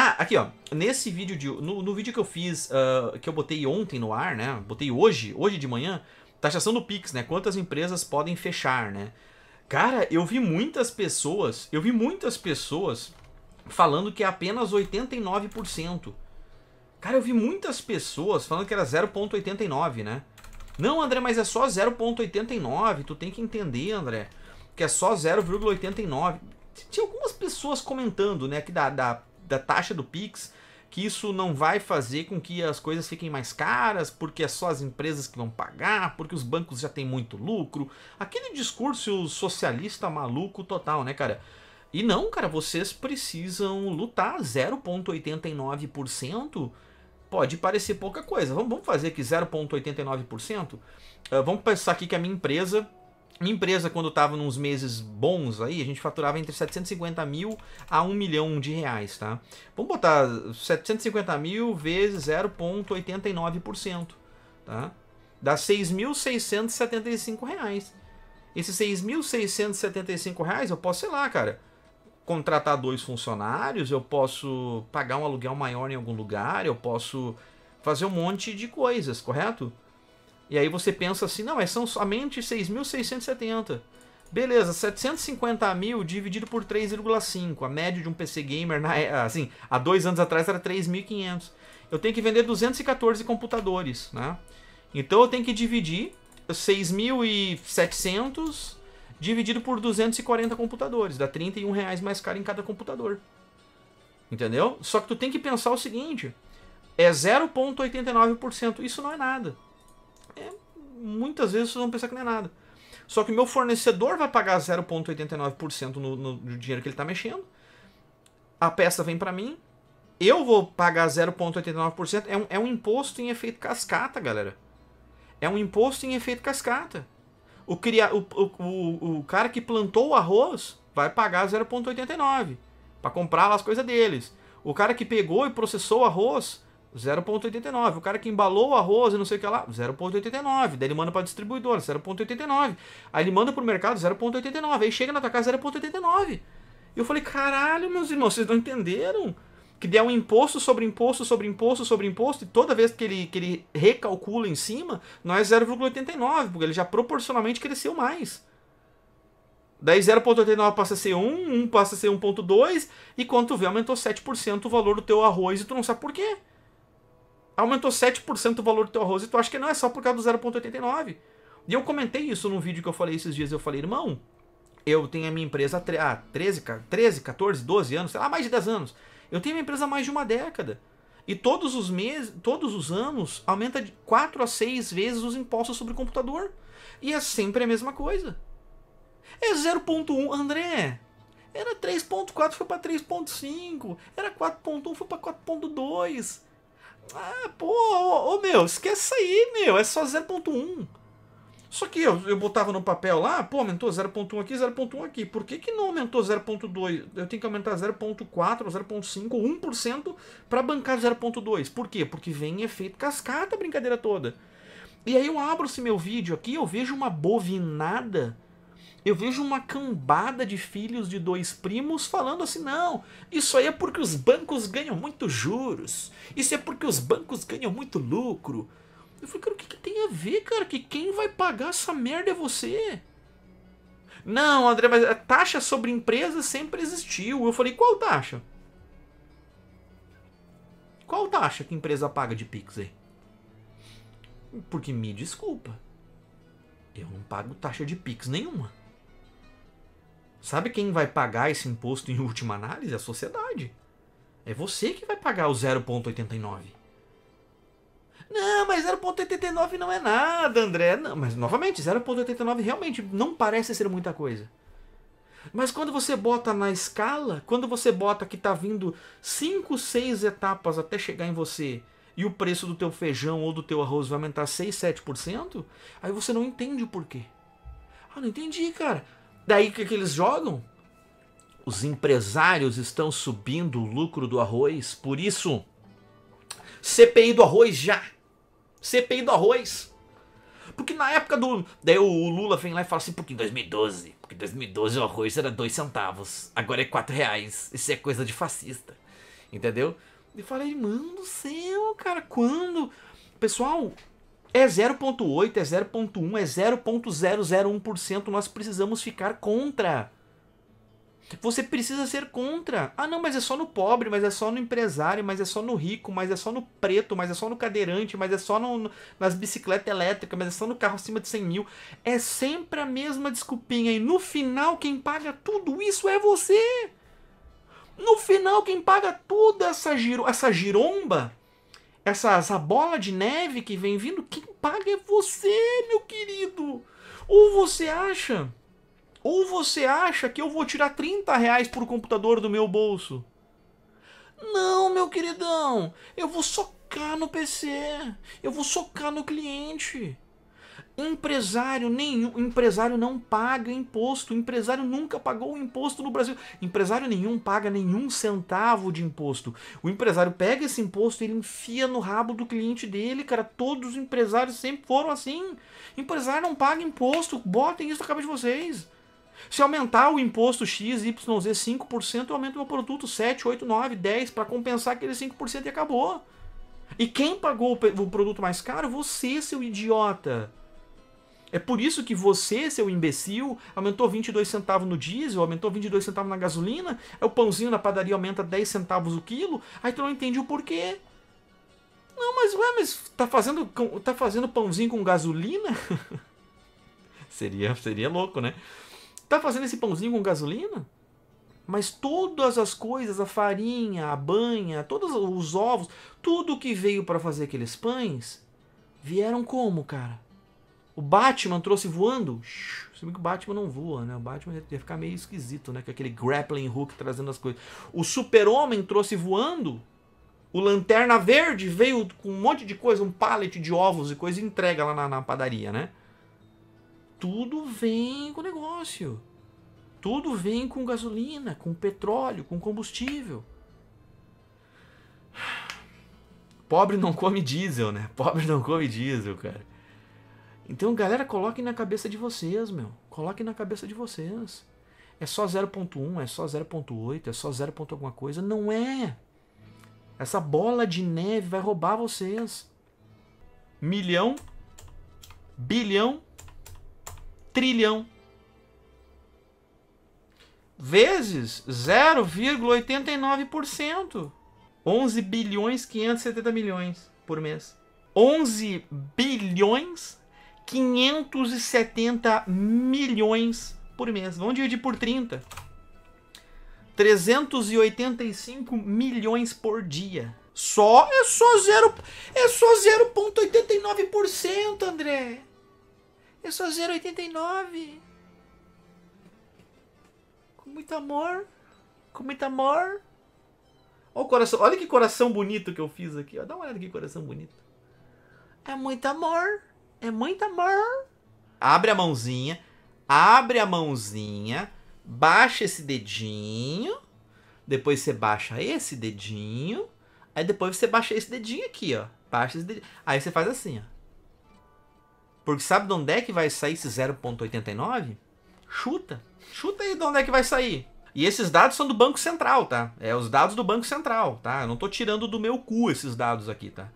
Ah, aqui ó, nesse vídeo, de, no, no vídeo que eu fiz, uh, que eu botei ontem no ar, né, botei hoje, hoje de manhã, taxação do Pix, né, quantas empresas podem fechar, né. Cara, eu vi muitas pessoas, eu vi muitas pessoas falando que é apenas 89%. Cara, eu vi muitas pessoas falando que era 0.89, né? Não, André, mas é só 0.89, tu tem que entender, André, que é só 0,89. Tinha algumas pessoas comentando, né, que da, da da taxa do Pix, que isso não vai fazer com que as coisas fiquem mais caras, porque é só as empresas que vão pagar, porque os bancos já têm muito lucro. Aquele discurso socialista maluco total, né, cara? E não, cara, vocês precisam lutar 0,89%. Pode parecer pouca coisa. Vamos fazer aqui 0,89%. Ah, vamos pensar aqui que a minha empresa minha empresa, quando estava nos meses bons aí, a gente faturava entre 750 mil a 1 milhão de reais, tá? Vamos botar 750 mil vezes 0,89%, tá? Dá 6.675 reais. Esses 6.675 reais eu posso, sei lá, cara, contratar dois funcionários, eu posso pagar um aluguel maior em algum lugar, eu posso fazer um monte de coisas, correto? E aí você pensa assim, não, mas são somente 6.670. Beleza, 750 mil dividido por 3,5. A média de um PC gamer, na, é, assim, há dois anos atrás era 3.500. Eu tenho que vender 214 computadores, né? Então eu tenho que dividir 6.700 dividido por 240 computadores. Dá 31 reais mais caro em cada computador. Entendeu? Só que tu tem que pensar o seguinte. É 0,89%. Isso não é nada é, muitas vezes vocês vão pensar que não é nada. Só que o meu fornecedor vai pagar 0,89% no, no, no dinheiro que ele está mexendo, a peça vem para mim, eu vou pagar 0,89%. É um, é um imposto em efeito cascata, galera. É um imposto em efeito cascata. O, cria, o, o, o, cara que plantou o arroz vai pagar 0,89 para comprar as coisas deles. O cara que pegou e processou o arroz 0,89. O cara que embalou o arroz e não sei o que lá, 0,89. Daí ele manda para distribuidora, 0,89. Aí ele manda pro mercado, 0,89. Aí chega na tua casa, 0,89. E eu falei, caralho, meus irmãos, vocês não entenderam? Que der um imposto sobre imposto sobre imposto sobre imposto, e toda vez que ele, que ele recalcula em cima, não é 0,89, porque ele já proporcionalmente cresceu mais. Daí 0,89 passa a ser 1, 1 passa a ser 1,2, e quando tu vê, aumentou 7% o valor do teu arroz e tu não sabe por quê aumentou 7% o valor do teu arroz e tu acha que não é só por causa do 0,89. E eu comentei isso num vídeo que eu falei esses dias, eu falei, irmão, eu tenho a minha empresa há 13, 13, 14, 12 anos, sei lá, mais de 10 anos. Eu tenho a minha empresa há mais de uma década. E todos os meses, todos os anos, aumenta de 4 a 6 vezes os impostos sobre o computador. E é sempre a mesma coisa. É 0.1, André. Era 3.4, foi para 3.5. Era 4.1, foi para 4.2. Ah, pô, ô, ô meu, esquece aí, meu, é só 0.1. Só que eu, eu botava no papel lá, pô, aumentou 0.1 aqui, 0.1 aqui. Por que, que não aumentou 0.2? Eu tenho que aumentar 0.4, 0.5, 1% para bancar 0.2. Por quê? Porque vem efeito cascata a brincadeira toda. E aí eu abro esse meu vídeo aqui, eu vejo uma bovinada eu vejo uma cambada de filhos de dois primos falando assim: não, isso aí é porque os bancos ganham muito juros, isso é porque os bancos ganham muito lucro. Eu falei, cara, o que, que tem a ver, cara? Que quem vai pagar essa merda é você. Não, André, mas a taxa sobre empresa sempre existiu. Eu falei, qual taxa? Qual taxa que empresa paga de Pix aí? Porque me desculpa, eu não pago taxa de Pix nenhuma. Sabe quem vai pagar esse imposto em última análise? A sociedade. É você que vai pagar o 0,89. Não, mas 0,89 não é nada, André. Não, mas novamente, 0,89 realmente não parece ser muita coisa. Mas quando você bota na escala, quando você bota que está vindo 5, 6 etapas até chegar em você e o preço do teu feijão ou do teu arroz vai aumentar 6, 7%, aí você não entende o porquê. Ah, não entendi, cara. Daí o que, que eles jogam? Os empresários estão subindo o lucro do arroz, por isso, CPI do arroz já! CPI do arroz! Porque na época do. Daí o Lula vem lá e fala assim, porque em 2012, porque em 2012 o arroz era dois centavos, agora é quatro reais. Isso é coisa de fascista. Entendeu? E falei, mano do céu, cara, quando? Pessoal, é 0,8, é 0,1, é 0,001%. Nós precisamos ficar contra. Você precisa ser contra. Ah, não, mas é só no pobre, mas é só no empresário, mas é só no rico, mas é só no preto, mas é só no cadeirante, mas é só no, nas bicicletas elétricas, mas é só no carro acima de 100 mil. É sempre a mesma desculpinha. E no final, quem paga tudo isso é você. No final, quem paga toda essa, giro, essa giromba essa, essa bola de neve que vem vindo, quem paga é você, meu querido. Ou você acha, ou você acha que eu vou tirar 30 reais por computador do meu bolso? Não, meu queridão, eu vou socar no PC, eu vou socar no cliente. Empresário nenhum, empresário não paga imposto, empresário nunca pagou imposto no Brasil. Empresário nenhum paga nenhum centavo de imposto. O empresário pega esse imposto, ele enfia no rabo do cliente dele, cara. Todos os empresários sempre foram assim. Empresário não paga imposto, botem isso na cabeça de vocês. Se aumentar o imposto X, Y, Z 5%, eu aumento meu produto 7, 8, 9, 10 para compensar aquele 5% e acabou. E quem pagou o produto mais caro? Você, seu idiota. É por isso que você, seu imbecil, aumentou 22 centavos no diesel, aumentou 22 centavos na gasolina, É o pãozinho na padaria aumenta 10 centavos o quilo, aí tu não entende o porquê. Não, mas ué, mas tá fazendo, tá fazendo pãozinho com gasolina? seria, seria louco, né? Tá fazendo esse pãozinho com gasolina? Mas todas as coisas, a farinha, a banha, todos os ovos, tudo que veio para fazer aqueles pães, vieram como, cara? O Batman trouxe voando. Se bem que o Batman não voa, né? O Batman ia ficar meio esquisito, né? Com aquele grappling hook trazendo as coisas. O Super-Homem trouxe voando. O Lanterna Verde veio com um monte de coisa, um pallet de ovos e coisa e entrega lá na, na padaria, né? Tudo vem com negócio. Tudo vem com gasolina, com petróleo, com combustível. Pobre não come diesel, né? Pobre não come diesel, cara. Então, galera, coloquem na cabeça de vocês, meu. Coloquem na cabeça de vocês. É só 0.1, é só 0.8, é só 0. alguma coisa. Não é! Essa bola de neve vai roubar vocês. Milhão, bilhão, trilhão. Vezes 0,89%. 11 bilhões 570 milhões por mês. 11 bilhões 570 milhões por mês. Vamos dividir por 30. 385 milhões por dia. Só é só zero é só 0.89%, André. É só 0.89. Com muito amor, com muito amor. Olha o coração, olha que coração bonito que eu fiz aqui, ó. Dá uma olhada que coração bonito. É muito amor. É muita mão. Abre a mãozinha, abre a mãozinha, baixa esse dedinho, depois você baixa esse dedinho, aí depois você baixa esse dedinho aqui, ó. Baixa esse dedinho. Aí você faz assim, ó. Porque sabe de onde é que vai sair esse 0.89? Chuta. Chuta aí de onde é que vai sair. E esses dados são do Banco Central, tá? É os dados do Banco Central, tá? Eu não tô tirando do meu cu esses dados aqui, tá?